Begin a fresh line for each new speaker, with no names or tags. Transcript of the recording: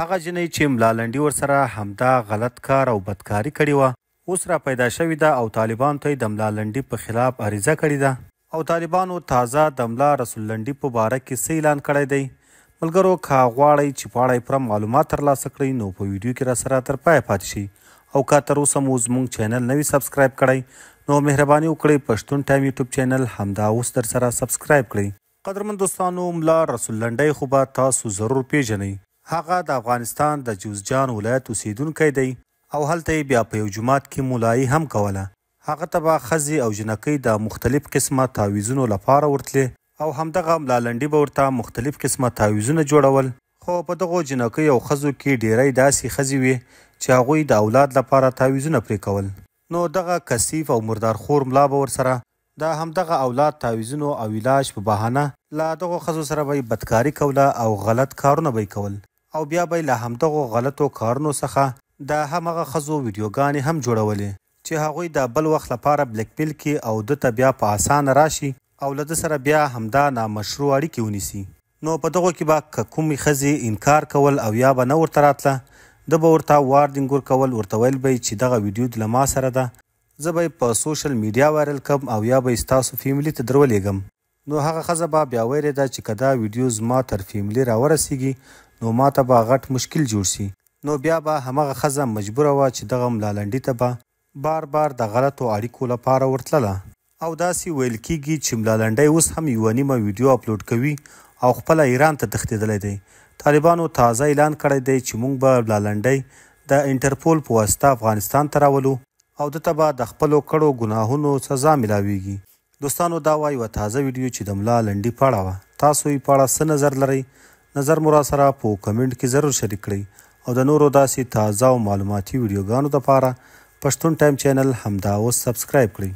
هغه جنې چې ملالنډي ورسره همدا غلط کار او بدکاری کړی و اوس را پیدا شوې ده او طالبان ته د ملالنډي په خلاف عریضه کړې ده او طالبانو تازه د ملا رسول لنډي په باره کې څه اعلان کړی دی ملګرو کا غواړی چې پاړی پر معلومات ترلاسه کړئ نو په ویډیو کې را سره تر پای پاتې شئ او که تر اوسه مو زموږ چینل نوی سبسکرایب کړی نو مهرباني وکړئ پښتون ټایم یوټیوب چینل همدا اوس تر سره سبسکرایب کړئ قدرمن دوستانو ملا رسول لنډی خو به تاسو ضرور پیژنئ هغه د افغانستان د جوزجان ولایت اوسیدونکی دی او هلته بیا په یو جماعت کې مولای هم کوله هغه تبا خزي او جنکی د مختلف قسمه تعويذونو لپاره ورتله او همدغه ملالنډي به ورته مختلف قسمه تعويذونه جوړول خو په دغه جنکی او خزو کې ډیری داسې خزي وي چې هغه د اولاد لپاره تعويذونه پرې کول نو دغه کثیف او مردار خور ملا به ور سره دا همدغه اولاد تعويذونو او علاج په بهانه لا دغه خزو سره به بدکاری کوله او غلط کارونه به کول او بیا به له همدغو غلطو کارونو څخه د همغه خزو ویډیوګانې هم جوړولې چې هغوی د بل وخت لپاره بلیک پیل کې او د ته بیا په اسانه راشي او له سره بیا همدا نامشروع اړیکې ونیسي نو په دغه کې به کومې خزي انکار کول او یا به نه ورته راتله د به ورته وارډینګ ور کول ورته ویل به چې دغه ویډیو د لما سره ده زه به په سوشل میډیا وایرل کوم او یا به تاسو فیملی ته درولېږم نو هغه خزه به بیا ویریده چې کدا ویډیوز ما تر فیملی راورسیږي نو ماته به غټ مشکل جوړ شي نو بیا به همغه خزه مجبوره وه چې دغه ملالنډي ته به بار بار د غلطو اړیکو لپاره ورتلله او داسې ویل کیږي چې ملالنډی اوس هم یوه نیمه ویډیو اپلوډ کوي او خپله ایران ته تښتېدلی دی طالبانو تازه اعلان کړی دی چې موږ به ملالنډی د انټرپول په واسطه افغانستان ته راولو او د تبا د خپلو کړو ګناهونو سزا ملاويږي دوستانو دا وایي و تازه ویډیو چې د ملا لنډي پاړه تاسو یې پاړه څه نظر لرئ نظر مو را سره په کمنټ کې ضرور شریک کړئ او د نورو داسې تازه او معلوماتي ویډیوګانو لپاره پښتون ټایم چینل همدا اوس سبسکرایب کړئ